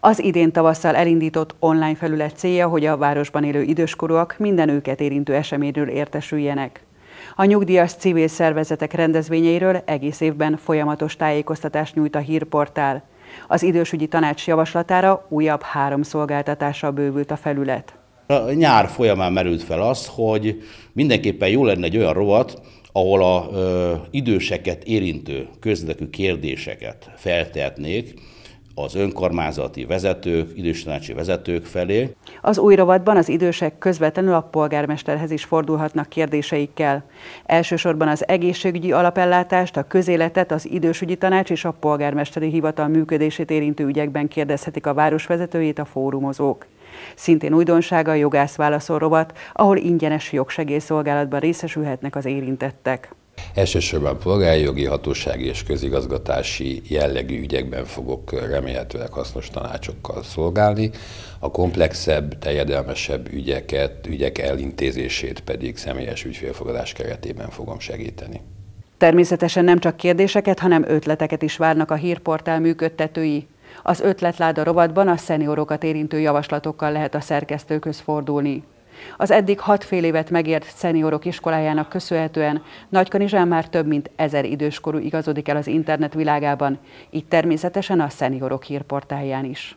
Az idén tavasszal elindított online felület célja, hogy a városban élő időskorúak minden őket érintő eseményről értesüljenek. A nyugdíjas civil szervezetek rendezvényeiről egész évben folyamatos tájékoztatást nyújt a hírportál. Az idősügyi tanács javaslatára újabb három szolgáltatással bővült a felület. A nyár folyamán merült fel az, hogy mindenképpen jó lenne egy olyan rovat, ahol a ö, időseket érintő közlekű kérdéseket feltehetnék, az önkormányzati vezetők, időstanácsi vezetők felé. Az új rovatban az idősek közvetlenül a polgármesterhez is fordulhatnak kérdéseikkel. Elsősorban az egészségügyi alapellátást, a közéletet, az idősügyi tanács és a polgármesteri hivatal működését érintő ügyekben kérdezhetik a városvezetőjét a fórumozók. Szintén újdonsága a jogász rovat, ahol ingyenes jogsegélyszolgálatban részesülhetnek az érintettek. Elsősorban polgári jogi hatósági és közigazgatási jellegű ügyekben fogok remélhetőleg hasznos tanácsokkal szolgálni, a komplexebb, teljedelmesebb ügyeket, ügyek elintézését pedig személyes ügyfélfogadás keretében fogom segíteni. Természetesen nem csak kérdéseket, hanem ötleteket is várnak a hírportál működtetői. Az ötletláda rovatban a szeniorokat érintő javaslatokkal lehet a szerkesztőköz fordulni. Az eddig hat fél évet megért szeniorok iskolájának köszönhetően Nagykanizsán már több mint ezer időskorú igazodik el az internet világában, így természetesen a szeniorok hírportálján is.